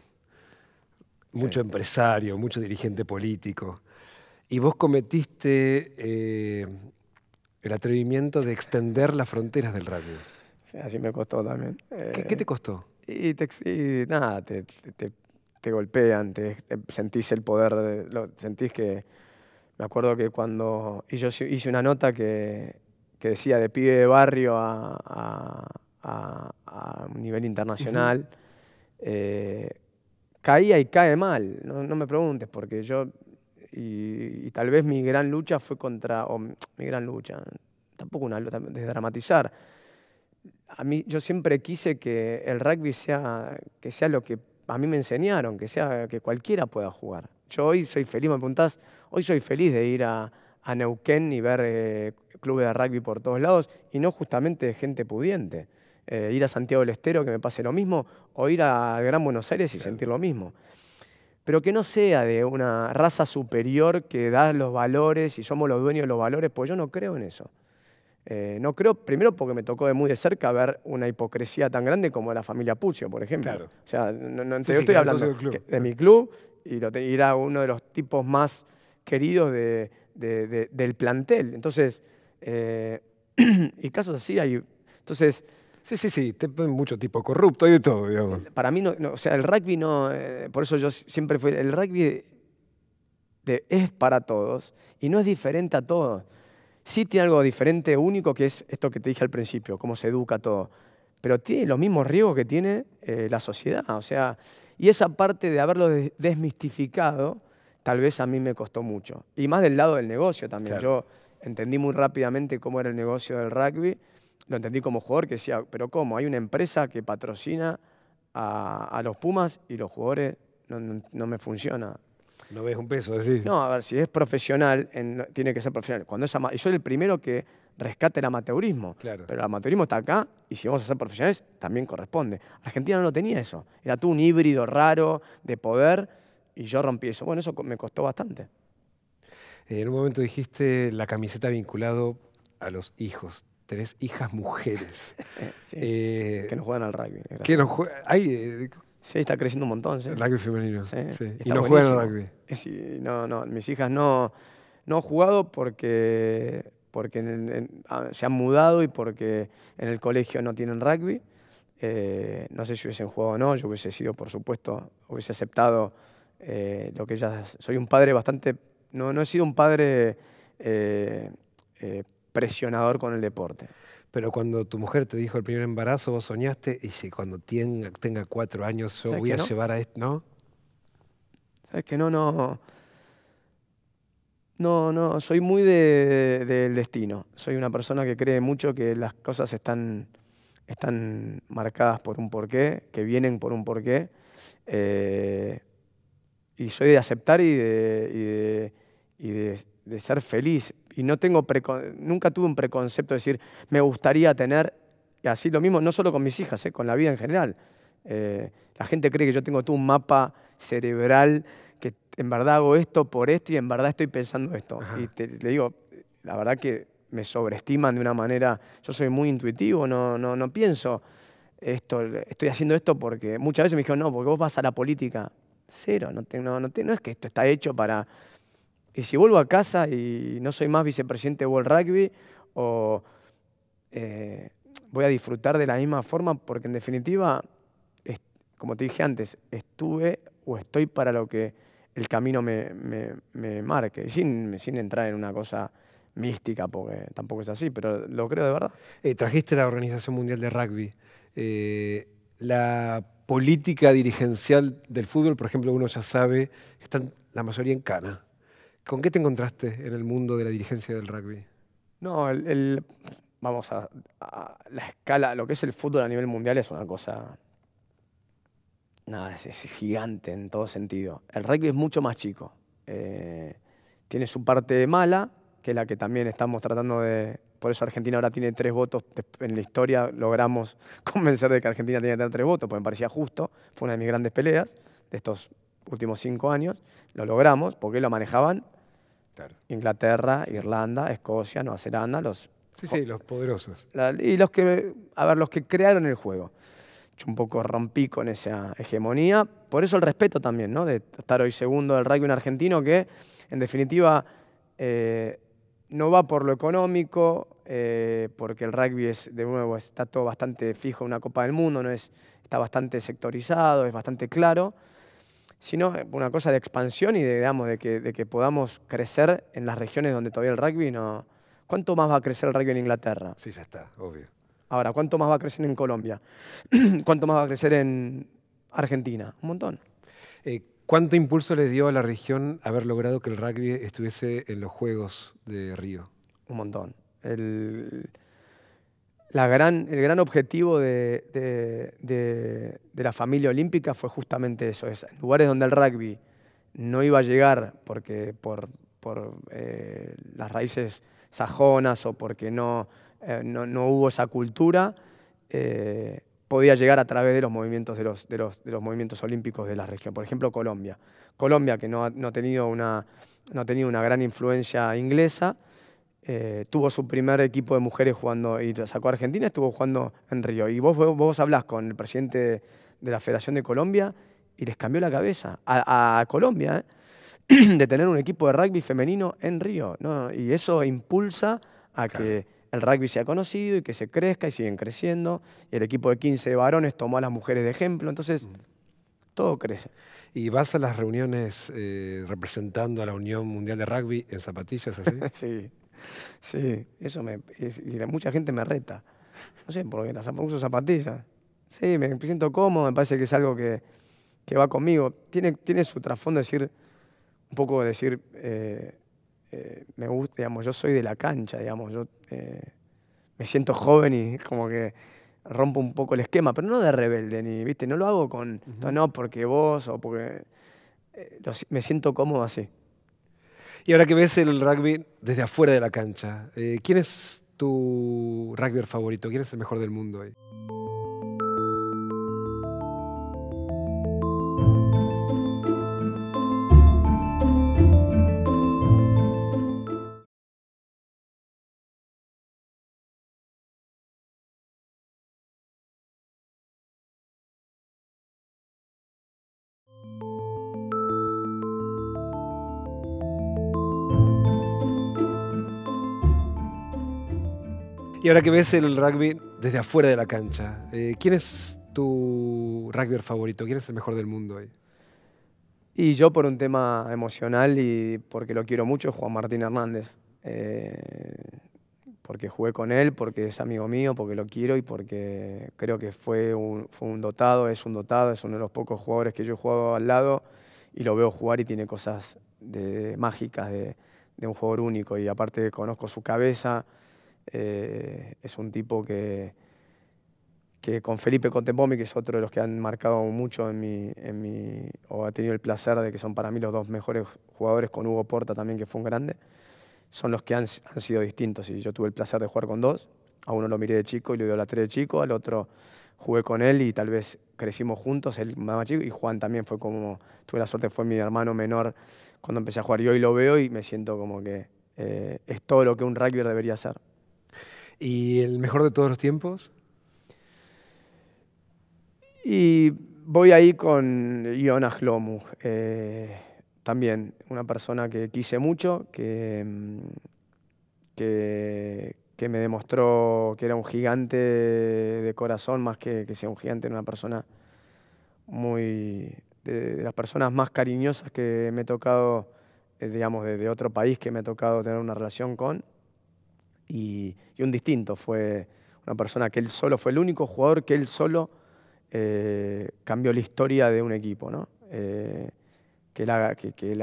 mucho empresario, mucho dirigente político. Y vos cometiste eh, el atrevimiento de extender las fronteras del radio. así me costó también. ¿Qué, eh, te costó? Y, nada, te, te, te golpean, sentís el poder, lo, sentís que... Me acuerdo que cuando y yo hice una nota que decía de pibe de barrio a, un nivel internacional, eh, caía y cae mal. No, me preguntes, porque yo. Y, tal vez mi gran lucha fue contra. O mi gran lucha, tampoco una lucha, dramatizar A mí, yo siempre quise que el rugby sea, que sea lo que a mí me enseñaron, que sea que cualquiera pueda jugar. Yo hoy soy feliz, me preguntás, hoy soy feliz de ir a, a Neuquén y ver eh, clubes de rugby por todos lados, y no justamente de gente pudiente. Eh, ir a Santiago del Estero, que me pase lo mismo, o ir a Gran Buenos Aires y sentir lo mismo. Pero que no sea de una raza superior que da los valores y somos los dueños de los valores, pues yo no creo en eso. Eh, no creo, primero porque me tocó de muy de cerca ver una hipocresía tan grande como la familia Puccio, por ejemplo. sea, no, yo estoy hablando de, mi club y lo era uno de los tipos más queridos de, del plantel. Entonces, eh, y casos así hay. Entonces. Sí, sí, sí, mucho tipo corrupto y todo, Para mí, no, o sea, el rugby no. Eh, por eso yo siempre fui. El rugby es para todos y no es diferente a todos. Sí tiene algo diferente, único, que es esto que te dije al principio, cómo se educa todo. Pero tiene los mismos riesgos que tiene eh, la sociedad. O sea, y esa parte de haberlo desmistificado tal vez a mí me costó mucho. Y más del lado del negocio también. Yo entendí muy rápidamente cómo era el negocio del rugby, lo entendí como jugador que decía, pero ¿cómo? Hay una empresa que patrocina a, los Pumas y los jugadores no, no, me funciona. No ves un peso, así. No, a ver, si es profesional, tiene que ser profesional. Cuando es soy el primero que rescate el amateurismo. Claro. Pero el amateurismo está acá y si vamos a ser profesionales, también corresponde. Argentina no lo tenía eso. Era tú un híbrido raro de poder y yo rompí eso. Bueno, eso me costó bastante. Eh, en un momento dijiste la camiseta vinculado a los hijos. Tres hijas mujeres. Eh, que no juegan al rugby. Eh, sí, está creciendo un montón. ¿sí? El rugby femenino. Sí, y no juegan al rugby. sí no, no. Mis hijas no, no han jugado porque, porque ah, se han mudado y porque en el colegio no tienen rugby. no sé si hubiesen jugado o no. Yo hubiese sido, por supuesto, hubiese aceptado eh, lo que Soy un padre bastante... No, no he sido un padre eh, eh, presionador con el deporte. Pero cuando tu mujer te dijo el primer embarazo, vos soñaste, y si cuando tenga, tenga cuatro años yo voy a llevar a esto, ¿no? Sabes que no, no... No, no, soy muy del destino. Soy una persona que cree mucho que las cosas están, están marcadas por un porqué, que vienen por un porqué y soy de aceptar y de, ser feliz. Y no tengo nunca tuve un preconcepto de decir, me gustaría tener, así lo mismo, no solo con mis hijas, eh, con la vida en general. Eh, la gente cree que yo tengo todo un mapa cerebral, que en verdad hago esto por esto y en verdad estoy pensando esto. Y le digo, la verdad que me sobreestiman de una manera, yo soy muy intuitivo, no, no, no pienso esto, estoy haciendo esto porque muchas veces me dijeron, no, porque vos vas a la política. Cero, no, no, no, es que esto está hecho para... que si vuelvo a casa y no soy más vicepresidente de World Rugby, o eh, voy a disfrutar de la misma forma, porque en definitiva, como te dije antes, estuve o estoy para lo que el camino me, marque, sin, sin entrar en una cosa mística, porque tampoco es así, pero lo creo de verdad. Eh, trajiste la Organización Mundial de Rugby. Eh, la política dirigencial del fútbol, por ejemplo, uno ya sabe, están la mayoría en cana. ¿Con qué te encontraste en el mundo de la dirigencia del rugby? No, el, vamos a, la escala, lo que es el fútbol a nivel mundial es una cosa, nada, es, gigante en todo sentido. El rugby es mucho más chico. Eh, tiene su parte mala, que es la que también estamos tratando de, por eso Argentina ahora tiene tres votos. En la historia logramos convencer de que Argentina tenía que tener tres votos, porque me parecía justo. Fue una de mis grandes peleas de estos últimos cinco años. Lo logramos porque lo manejaban Inglaterra, Irlanda, Escocia, Nueva Zelanda, los... Sí, sí, los poderosos. y los que, a ver, los que crearon el juego. Yo un poco rompí con esa hegemonía. Por eso el respeto también, ¿no? De estar hoy segundo del rugby argentino que, en definitiva... Eh, no va por lo económico, eh, porque el rugby es, de nuevo, está todo bastante fijo en una Copa del Mundo, no es, está bastante sectorizado, es bastante claro, sino eh, una cosa de expansión y de, de, que, podamos crecer en las regiones donde todavía el rugby no... ¿Cuánto más va a crecer el rugby en Inglaterra? Sí, ya está, obvio. Ahora, ¿cuánto más va a crecer en Colombia? ¿Cuánto más va a crecer en Argentina? Un montón. Eh, ¿Cuánto impulso le dio a la región haber logrado que el rugby estuviese en los Juegos de Río? Un montón el, gran, objetivo de, la familia olímpica fue justamente eso, en lugares donde el rugby no iba a llegar por, eh, las raíces sajonas o porque no, eh, hubo esa cultura, eh, podía llegar a través de los movimientos de los, movimientos olímpicos de la región. Por ejemplo, Colombia. Colombia, que no no ha tenido una gran influencia inglesa, eh, tuvo su primer equipo de mujeres jugando y sacó a Argentina, estuvo jugando en Río. Y vos, vos hablás con el presidente de la Federación de Colombia y les cambió la cabeza a, Colombia eh, de tener un equipo de rugby femenino en Río. Y eso impulsa a que el rugby sea conocido y que se crezca y siguen creciendo. Y el equipo de 15 varones tomó a las mujeres de ejemplo. Entonces, mm. todo crece. ¿Y vas a las reuniones eh, representando a la Unión Mundial de Rugby en zapatillas así? sí. Sí, eso me. y mucha gente me reta. No sé, porque las, uso zapatillas. Sí, me siento cómodo, me parece que es algo que, va conmigo. Tiene, tiene su trasfondo decir, un poco decir, eh, eh, me gusta, digamos, yo soy de la cancha, digamos, yo eh, me siento joven y como que rompo un poco el esquema, pero no de rebelde, ni, viste, no lo hago con, no, porque vos o porque, me siento cómodo así. Y ahora que ves el rugby desde afuera de la cancha, eh, ¿quién es tu rugby favorito? ¿Quién es el mejor del mundo hoy? Y ahora que ves el rugby desde afuera de la cancha, eh, ¿quién es tu rugby favorito? ¿Quién es el mejor del mundo hoy? Y yo por un tema emocional y porque lo quiero mucho, Juan Martín Hernández. Eh, porque jugué con él, porque es amigo mío, porque lo quiero y porque creo que fue un, dotado, es un dotado, es uno de los pocos jugadores que yo he jugado al lado y lo veo jugar y tiene cosas de, mágicas de, de un jugador único. Y aparte conozco su cabeza, eh, es un tipo que, que con Felipe Contempomi, que es otro de los que han marcado mucho en mi, en mi, o ha tenido el placer de que son para mí los dos mejores jugadores, con Hugo Porta también, que fue un grande, son los que han, sido distintos. Y yo tuve el placer de jugar con dos. A uno lo miré de chico y lo idolatré de chico, al otro jugué con él y tal vez crecimos juntos, él más chico, y Juan también fue como, tuve la suerte, fue mi hermano menor cuando empecé a jugar. Y hoy lo veo y me siento como que eh, es todo lo que un rugby debería ser y el mejor de todos los tiempos. Y voy ahí con Iona Hlomu, eh, también una persona que quise mucho, mm, que, que, me demostró que era un gigante de corazón, más que, sea un gigante, una persona muy. De, las personas más cariñosas que me he tocado, eh, digamos, de, de otro país que me ha tocado tener una relación con y, un distinto. Fue una persona que él solo fue el único jugador que él solo eh, cambió la historia de un equipo, ¿no? Eh, que, le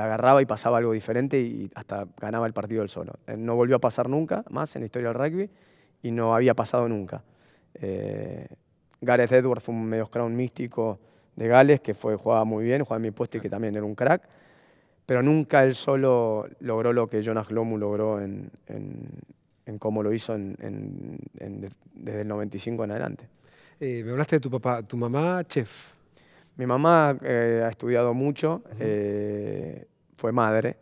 agarraba y pasaba algo diferente y hasta ganaba el partido él solo. Eh, no volvió a pasar nunca más en la historia del rugby y no había pasado nunca. Gareth Edwards fue un medio crown místico de Gales que fue, jugaba muy bien, jugaba en mi puesto y que también era un crack, pero nunca él solo logró lo que Jonas Glomu logró en, en cómo lo hizo desde el 95 en adelante. Eh, me hablaste de tu papá, tu mamá, chef. Mi mamá eh, ha estudiado mucho, eh, fue madre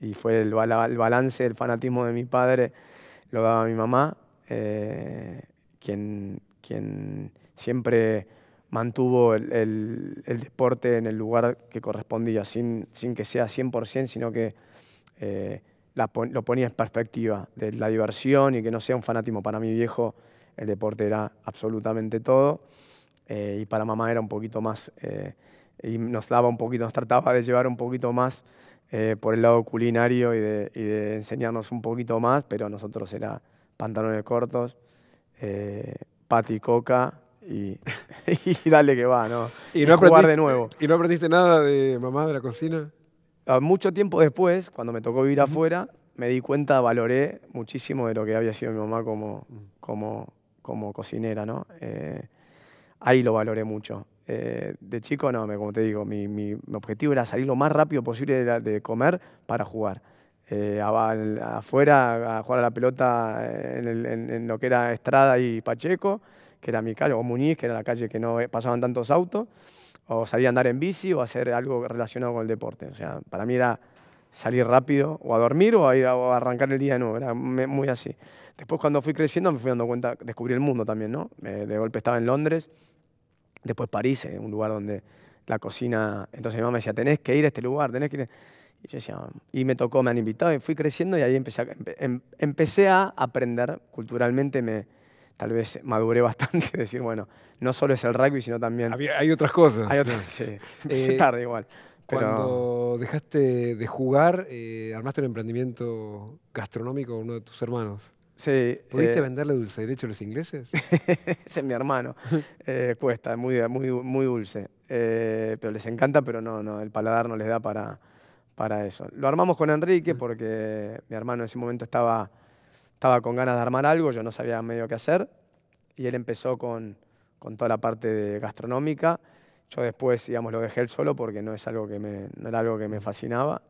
y fue el, balance, el fanatismo de mi padre lo daba mi mamá, quien, quien siempre mantuvo el, deporte en el lugar que correspondía, sin, sin que sea 100%, sino que lo ponía en perspectiva de la diversión y que no sea un fanatismo. Para mi viejo el deporte era absolutamente todo eh, y para mamá era un poquito más, eh, y nos daba un poquito, nos trataba de llevar un poquito más eh, por el lado culinario y de, enseñarnos un poquito más, pero nosotros era pantalones cortos, pati coca, y, dale que va, ¿no? Y, no jugar de nuevo. ¿Y no aprendiste nada de mamá de la cocina? Ah, mucho tiempo después, cuando me tocó vivir afuera, me di cuenta, valoré muchísimo de lo que había sido mi mamá como, mm. como, como cocinera, ¿no? Eh, ahí lo valoré mucho. Eh, de chico, no, como te digo, mi, mi, objetivo era salir lo más rápido posible de, comer para jugar. Eh, afuera, a jugar a la pelota en, en, lo que era Estrada y Pacheco, que era mi calle, o Muñiz, que era la calle que no pasaban tantos autos o salir a andar en bici o hacer algo relacionado con el deporte. O sea, para mí era salir rápido o a dormir o a ir a, o arrancar el día de nuevo, era muy así. Después cuando fui creciendo me fui dando cuenta, descubrí el mundo también, ¿no? Eh, de golpe estaba en Londres, después París, eh, un lugar donde la cocina, entonces mi mamá me decía, tenés que ir a este lugar, tenés que ir. Y yo decía, y me tocó, me han invitado y fui creciendo y ahí empecé a, em-, empecé a aprender culturalmente, me, tal vez maduré bastante, decir, bueno, no solo es el rugby, sino también... hay otras cosas. Hay otras, sí. Es eh, tarde igual. Cuando dejaste de jugar, eh, armaste un emprendimiento gastronómico con uno de tus hermanos. Sí. ¿Pudiste eh, venderle dulce derecho a los ingleses? Ese es mi hermano. cuesta, muy, muy, muy dulce. pero les encanta, pero no, no, el paladar no les da para, para eso. Lo armamos con Enrique mm. porque mi hermano en ese momento estaba estaba con ganas de armar algo, yo no sabía medio qué hacer, y él empezó con, toda la parte gastronómica. Yo después, digamos, lo dejé él solo porque no, es algo que era algo que me fascinaba.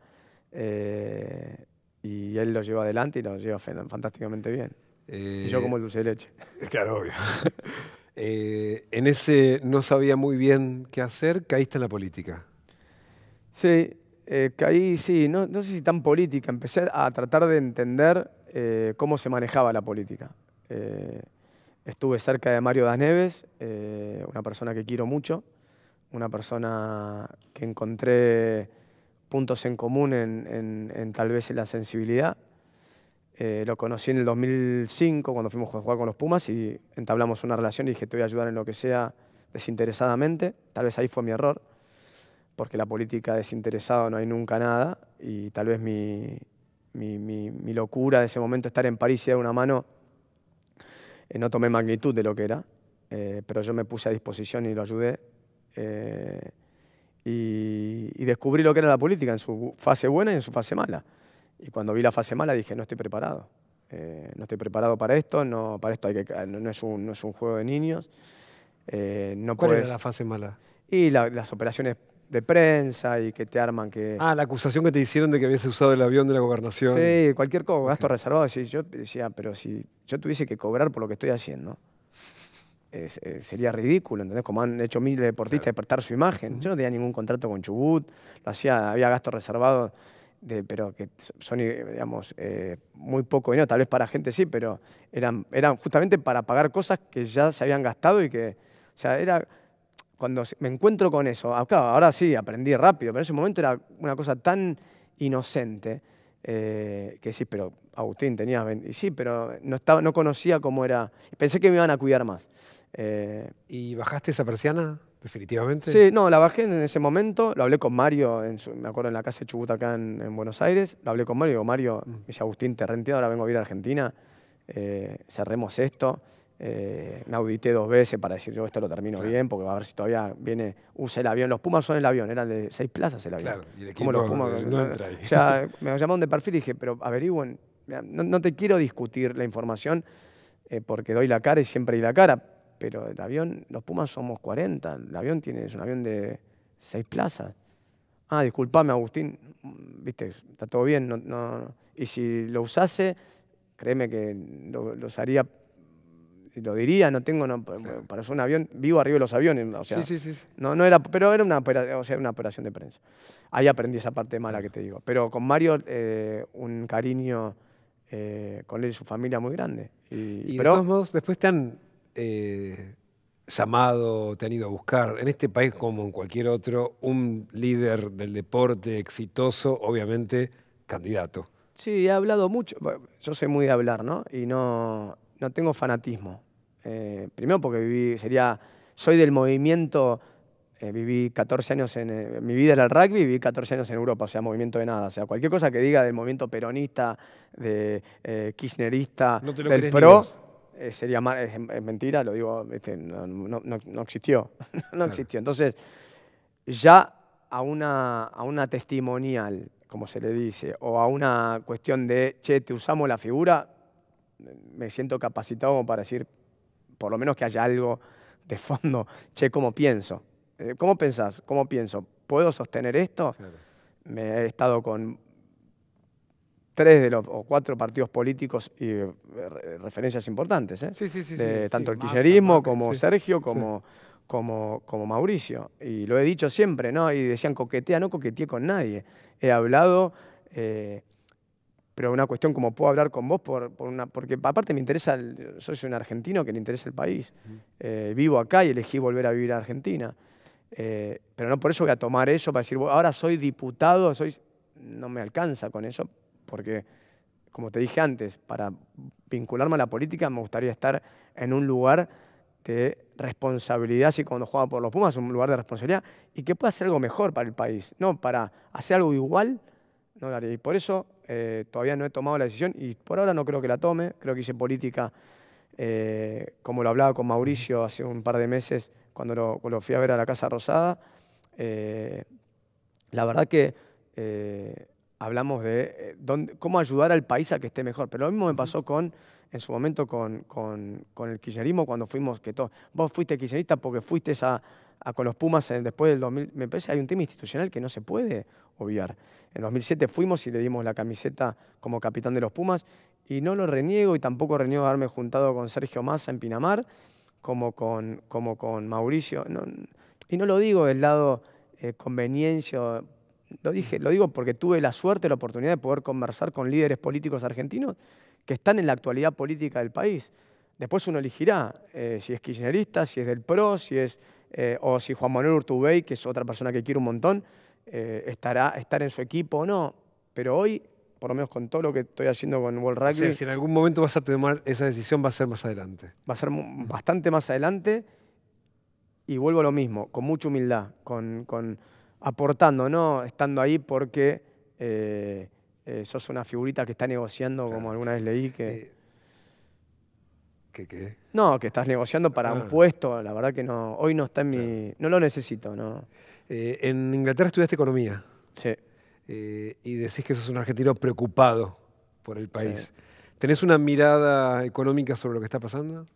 Eh, y él lo llevó adelante y lo lleva fantásticamente bien. y yo como el eh, dulce de leche. Claro, obvio. Eh, en ese no sabía muy bien qué hacer, caíste en la política. Sí, caí, sí, no, no sé si tan política. Empecé a tratar de entender eh, cómo se manejaba la política. Eh, estuve cerca de Mario Daneves, eh, una persona que quiero mucho, una persona que encontré puntos en común en, tal vez en la sensibilidad. lo conocí en el 2005 cuando fuimos a jugar con los Pumas y entablamos una relación y dije te voy a ayudar en lo que sea desinteresadamente. Tal vez ahí fue mi error, porque la política desinteresado no hay nunca nada y tal vez mi, mi, mi, locura de ese momento, estar en París y dar una mano, eh, no tomé magnitud de lo que era, eh, pero yo me puse a disposición y lo ayudé. Eh, y, descubrí lo que era la política en su fase buena y en su fase mala. Y cuando vi la fase mala dije, no estoy preparado. no estoy preparado para esto, no, para esto hay que, no, es, un, no es un juego de niños. no ¿Cuál era la fase mala? Y las operaciones de prensa y que te arman que... Ah, la acusación que te hicieron de que habías usado el avión de la gobernación. Sí, cualquier cosa, gasto reservado. yo decía, pero si yo tuviese que cobrar por lo que estoy haciendo, eh, sería ridículo, ¿entendés? Como han hecho miles de deportistas despertar su imagen. Yo no tenía ningún contrato con Chubut, lo hacía, había gastos reservado, de, pero que son, digamos, eh, muy poco dinero, tal vez para gente sí, pero eran, eran justamente para pagar cosas que ya se habían gastado y que, o sea, era cuando me encuentro con eso, ah, ahora sí, aprendí rápido, pero en ese momento era una cosa tan inocente eh, que sí, pero Agustín tenía 20, Y sí, pero no, estaba, no conocía cómo era, pensé que me iban a cuidar más. Eh, ¿Y bajaste esa persiana definitivamente? Sí, no, la bajé en ese momento, lo hablé con Mario, me acuerdo en la casa de Chubut acá en, Buenos Aires, lo hablé con Mario, digo, Mario, mm. me dice Agustín, te renté, ahora vengo a vivir a Argentina, eh, cerremos esto. Eh, me audité dos veces para decir yo esto lo termino bien, porque va a ver si todavía viene, usa el avión. Los Pumas son el avión, eran de seis plazas el avión. Claro, y de no, los Pumas. me llamaron de perfil y dije, pero averigüen, no, te quiero discutir la información eh, porque doy la cara y siempre doy la cara, pero el avión, los Pumas somos 40, el avión tiene, es un avión de seis plazas. Ah, disculpame, Agustín, viste, está todo bien, no, y si lo usase, créeme que lo usaría lo diría, no tengo, no, claro. para un avión, vivo arriba de los aviones, sí, sí, sí. No, no era, pero era una, o sea, una operación de prensa. Ahí aprendí esa parte mala que te digo. Pero con Mario, eh, un cariño eh, con él y su familia muy grande. Y, pero, de todos modos, después te han eh, llamado, te han ido a buscar, en este país como en cualquier otro, un líder del deporte exitoso, obviamente, candidato. Sí, he hablado mucho. Yo soy muy de hablar, ¿no? Y no no tengo fanatismo. Eh, primero porque viví, sería, soy del movimiento, eh, viví 14 años en, eh, mi vida era el rugby, viví 14 años en Europa, o sea, movimiento de nada. O sea, cualquier cosa que diga del movimiento peronista, de kirchnerista, del PRO, sería mentira, lo digo, este, no, no, existió, no existió. Entonces, ya a una, a una testimonial, como se le dice, o a una cuestión de, che, te usamos la figura, me siento capacitado para decir, por lo menos que haya algo de fondo, che, ¿cómo pienso? Eh, ¿Cómo pensás? ¿Cómo pienso? ¿Puedo sostener esto? Me he estado con tres de los o cuatro partidos políticos y eh, referencias importantes, ¿eh? sí, sí, sí, tanto el kirchnerismo como Sergio, como, como, como Mauricio. Y lo he dicho siempre, ¿no? Y decían coquetea, no coqueteé con nadie. He hablado pero una cuestión como puedo hablar con vos, por, una, porque aparte me interesa, soy un argentino que le interesa el país, eh, vivo acá y elegí volver a vivir a Argentina, eh, pero no por eso voy a tomar eso para decir, ahora soy diputado, soy, no me alcanza con eso, porque como te dije antes, para vincularme a la política me gustaría estar en un lugar de responsabilidad, así cuando jugaba por los Pumas, un lugar de responsabilidad, y que pueda hacer algo mejor para el país, no para hacer algo igual y por eso eh, todavía no he tomado la decisión y por ahora no creo que la tome. Creo que hice política, eh, como lo hablaba con Mauricio hace un par de meses cuando lo, fui a ver a la Casa Rosada. Eh, la verdad que hablamos de cómo ayudar al país a que esté mejor. Pero lo mismo me pasó con en su momento con, con, con el kirchnerismo cuando fuimos que todos, vos fuiste kirchnerista porque fuiste a, a con los Pumas después del 2000. Me parece que hay un tema institucional que no se puede obviar. En 2007 fuimos y le dimos la camiseta como capitán de los Pumas y no lo reniego y tampoco reniego haberme juntado con Sergio Massa en Pinamar como con, como con Mauricio. y no lo digo del lado eh, conveniencia, lo, dije, lo digo porque tuve la suerte, la oportunidad de poder conversar con líderes políticos argentinos que están en la actualidad política del país. Después uno elegirá eh, si es kirchnerista, si es del PRO, si es eh, o si Juan Manuel Urtubey, que es otra persona que quiero un montón, eh, estará estar en su equipo o no. Pero hoy, por lo menos con todo lo que estoy haciendo con World Rugby... si en algún momento vas a tomar esa decisión, va a ser más adelante. Va a ser bastante más adelante y vuelvo a lo mismo, con mucha humildad, con, aportando, no estando ahí porque... Eh, sos una figurita que está negociando, como alguna vez leí. Que... ¿Qué No, que estás negociando para un ah. puesto, la verdad que no, hoy no está en mi, no lo necesito, no. Eh, en Inglaterra estudiaste economía. Sí. Eh, y decís que sos un argentino preocupado por el país. ¿Tenés una mirada económica sobre lo que está pasando?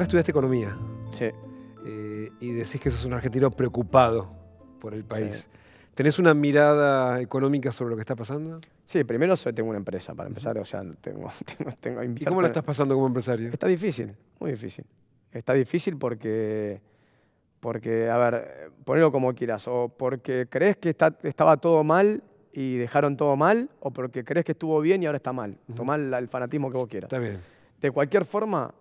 estudiaste economía. Sí. Eh, y decís que sos un argentino preocupado por el país. ¿Tenés una mirada económica sobre lo que está pasando? Sí, primero soy, tengo una empresa, para empezar, o sea, tengo, cómo la estás pasando como empresario? Está difícil, muy difícil. Está difícil porque, porque a ver, ponelo como quieras, o porque crees que estaba todo mal y dejaron todo mal, o porque crees que estuvo bien y ahora está mal. tomar el, fanatismo que vos quieras. De cualquier forma,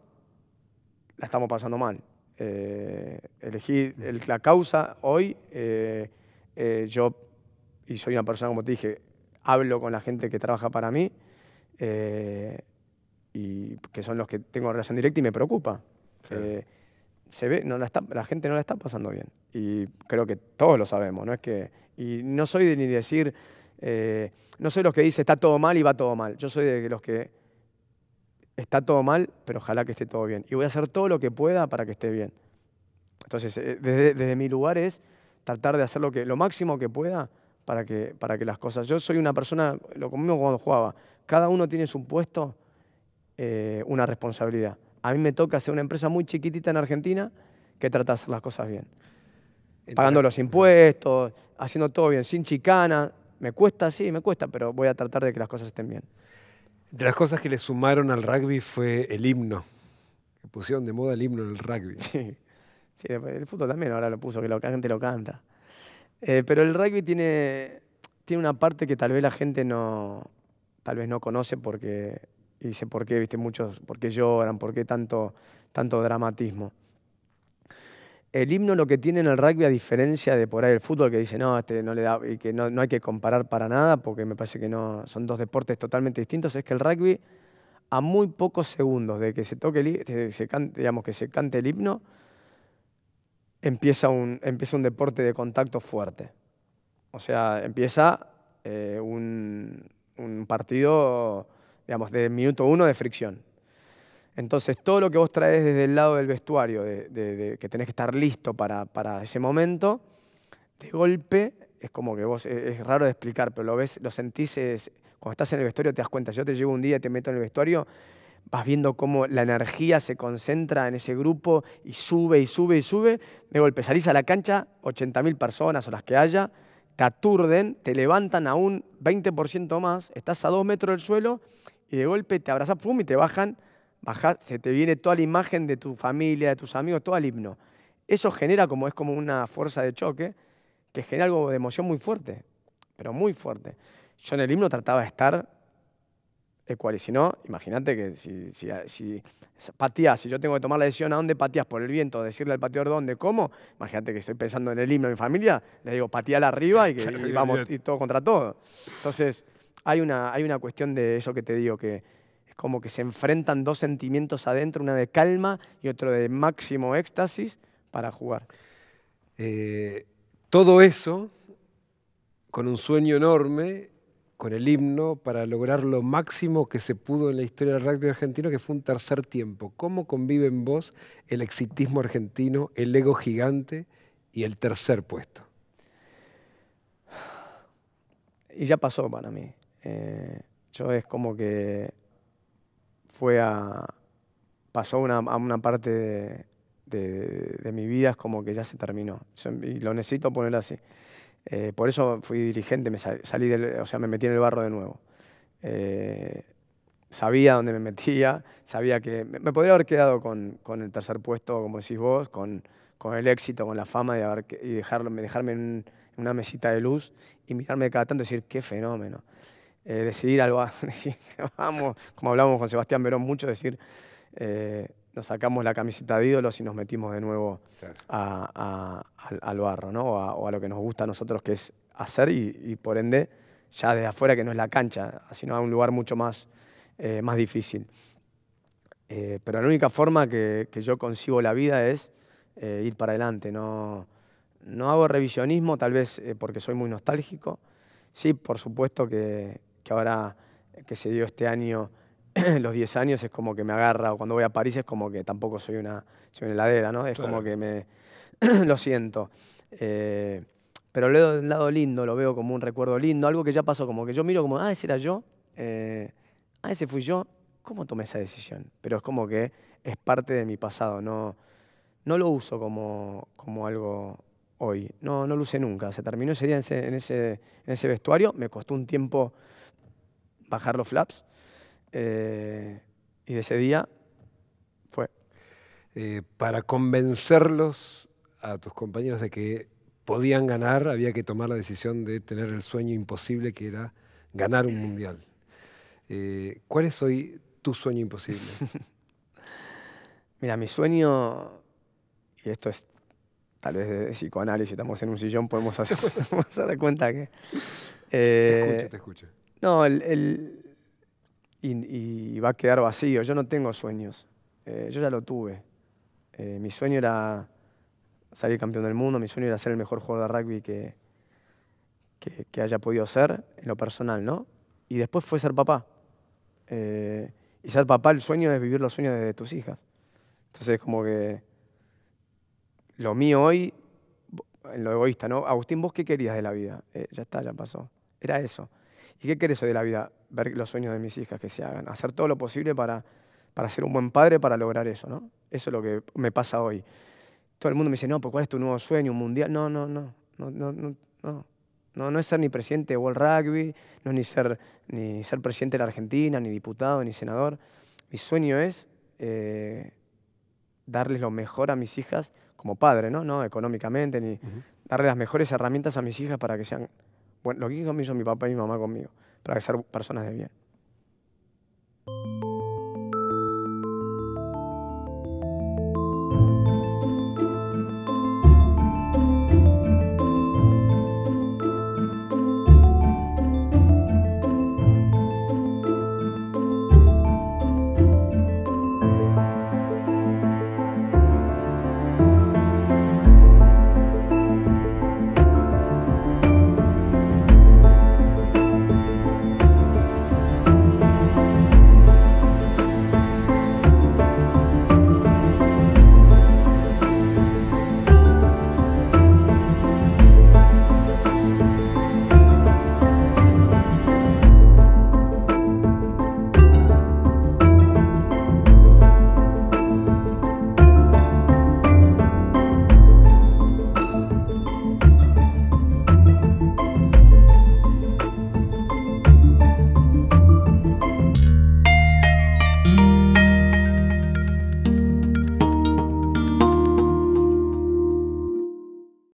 la estamos pasando mal. Eh, elegí la causa hoy, eh, eh, yo, y soy una persona, como te dije, hablo con la gente que trabaja para mí, eh, y que son los que tengo relación directa y me preocupa. se ve, no la, la gente no la está pasando bien. Y creo que todos lo sabemos, ¿no? Es que, y no soy de ni decir, no soy los que dice está todo mal y va todo mal. Yo soy de los que está todo mal, pero ojalá que esté todo bien. Y voy a hacer todo lo que pueda para que esté bien. Entonces, eh, desde, mi lugar es tratar de hacer lo, que, lo máximo que pueda para que, para que las cosas... Yo soy una persona, lo mismo cuando jugaba, cada uno tiene su puesto, eh, una responsabilidad. A mí me toca hacer una empresa muy chiquitita en Argentina que trata de hacer las cosas bien. Pagando los impuestos, haciendo todo bien, sin chicana. Me cuesta, sí, me cuesta, pero voy a tratar de que las cosas estén bien. De las cosas que le sumaron al rugby fue el himno. Que pusieron de moda el himno en el rugby. Sí, el fútbol también ahora lo puso, que la gente lo canta. Eh, pero el rugby tiene, una parte que tal vez la gente no, tal vez no conoce y dice por qué, viste, muchos, lloran, por qué tanto, tanto dramatismo el himno lo que tiene en el rugby, a diferencia de por ahí el fútbol, que dice, no, este no le da, y que no, hay que comparar para nada, porque me parece que no, son dos deportes totalmente distintos, es que el rugby, a muy pocos segundos de que se toque el, se cante, digamos, que se cante el himno, empieza un, empieza un deporte de contacto fuerte. O sea, empieza eh, un, un partido, digamos, de minuto uno de fricción. Entonces, todo lo que vos traes desde el lado del vestuario, de, que tenés que estar listo para, ese momento, de golpe, es como que vos, es, raro de explicar, pero lo ves, lo sentís, cuando estás en el vestuario te das cuenta, yo te llevo un día y te meto en el vestuario, vas viendo cómo la energía se concentra en ese grupo y sube y sube y sube, de golpe salís a la cancha, 80.000 personas o las que haya, te aturden, te levantan a un 20% más, estás a dos metros del suelo y de golpe te abrazan pum, y te bajan se te viene toda la imagen de tu familia, de tus amigos, todo al himno. Eso genera como es como una fuerza de choque que genera algo de emoción muy fuerte, pero muy fuerte. Yo en el himno trataba de estar cual y si no, imagínate que si, patías si yo tengo que tomar la decisión a dónde patías por el viento, decirle al pateador dónde, cómo, imagínate que estoy pensando en el himno de mi familia, le digo la arriba y, que, vamos y todo contra todo. Entonces, hay una, hay una cuestión de eso que te digo que como que se enfrentan dos sentimientos adentro, una de calma y otro de máximo éxtasis para jugar. Eh, todo eso con un sueño enorme, con el himno, para lograr lo máximo que se pudo en la historia del rugby argentino, que fue un tercer tiempo. ¿Cómo convive en vos el exitismo argentino, el ego gigante y el tercer puesto? Y ya pasó para mí. Eh, yo es como que fue a, pasó una, a una parte de, mi vida, es como que ya se terminó. y lo necesito poner así. Eh, por eso fui dirigente, me salí o sea, me metí en el barro de nuevo. Eh, sabía dónde me metía, sabía que me, podría haber quedado con, con, el tercer puesto, como decís vos, con, con el éxito, con la fama de y dejarme en una mesita de luz y mirarme cada tanto y decir, qué fenómeno. Eh, decidir al decir, como hablábamos con Sebastián Verón mucho, decir, eh, nos sacamos la camiseta de ídolos y nos metimos de nuevo al, barro, O a, lo que nos gusta a nosotros, que es hacer y, por ende, ya desde afuera, que no es la cancha, sino a un lugar mucho más, eh, más difícil. pero la única forma que, yo concibo la vida es ir para adelante, no, no hago revisionismo, tal vez porque soy muy nostálgico. Sí, por supuesto que, ahora que se dio este año, los 10 años, es como que me agarra, o cuando voy a París es como que tampoco soy una, heladera, ¿no? Es como que me... lo siento. Eh, pero lo veo del lado lindo, lo veo como un recuerdo lindo, algo que ya pasó, como que yo miro como, ah, ese era yo, eh, ah, ese fui yo, ¿cómo tomé esa decisión? Pero es como que es parte de mi pasado, no, no lo uso como, como algo hoy, no, no lo usé nunca, se terminó ese día ese, en ese vestuario, me costó un tiempo bajar los flaps. Eh, y de ese día fue. Eh, para convencerlos a tus compañeros de que podían ganar, había que tomar la decisión de tener el sueño imposible que era ganar un mundial. Eh, ¿Cuál es hoy tu sueño imposible? Mira, mi sueño, y esto es tal vez de psicoanálisis, estamos en un sillón, podemos hacer, podemos cuenta que... te escucho, te escucho. No, el, y, va a quedar vacío. Yo no tengo sueños. Eh, yo ya lo tuve. Eh, mi sueño era salir campeón del mundo, mi sueño era ser el mejor jugador de rugby que, que, haya podido ser en lo personal, ¿no? Y después fue ser papá. Eh, y ser papá, el sueño es vivir los sueños de tus hijas. Entonces, como que lo mío hoy, en lo egoísta, ¿no? Agustín, ¿vos qué querías de la vida? ya está, ya pasó. Era eso. ¿Y qué querés hoy de la vida? Ver los sueños de mis hijas que se hagan, hacer todo lo posible para, para ser un buen padre, para lograr eso, ¿no? Eso es lo que me pasa hoy. Todo el mundo me dice, no, pues ¿cuál es tu nuevo sueño? ¿Un mundial? No, no, no, no, no, no. no. No, es ser ni presidente de World Rugby, no es ni ser, ni ser presidente de la Argentina, ni diputado, ni senador. Mi sueño es eh, darles lo mejor a mis hijas como padre, ¿no? No económicamente, ni las mejores herramientas a mis hijas para que sean bueno, lo que hizo mi papá y mi mamá conmigo, para ser personas de bien.